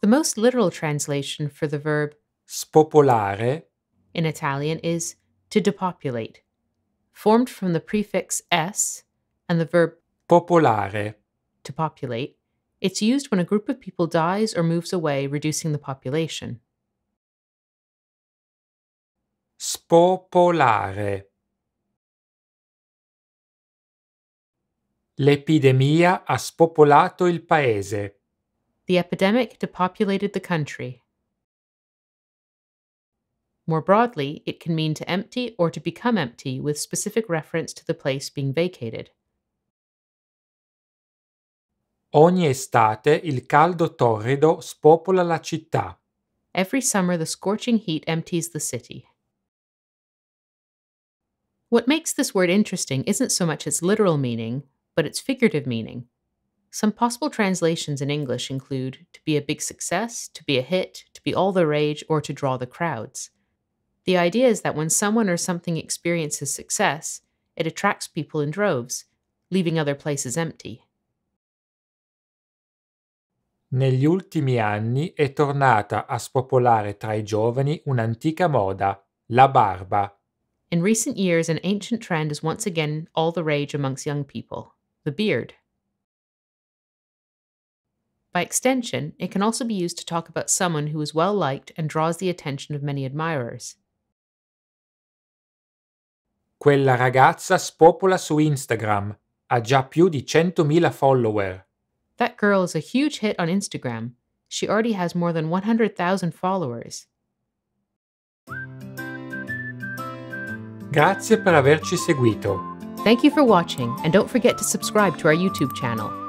The most literal translation for the verb spopolare in Italian is to depopulate, formed from the prefix s and the verb popolare to populate. It's used when a group of people dies or moves away, reducing the population. Spopolare. L'epidemia ha spopolato il paese the epidemic depopulated the country. More broadly, it can mean to empty or to become empty with specific reference to the place being vacated. Ogni estate il caldo torrido spopola la città. Every summer the scorching heat empties the city. What makes this word interesting isn't so much its literal meaning, but its figurative meaning. Some possible translations in English include to be a big success, to be a hit, to be all the rage, or to draw the crowds. The idea is that when someone or something experiences success, it attracts people in droves, leaving other places empty. Negli ultimi anni è tornata a spopolare tra i giovani un'antica moda, la barba. In recent years, an ancient trend is once again all the rage amongst young people the beard. By extension, it can also be used to talk about someone who is well liked and draws the attention of many admirers. Quella ragazza spopola su Instagram, ha già più di 100.000 follower. That girl is a huge hit on Instagram. She already has more than 100,000 followers. Grazie per averci seguito. Thank you for watching and don't forget to subscribe to our YouTube channel.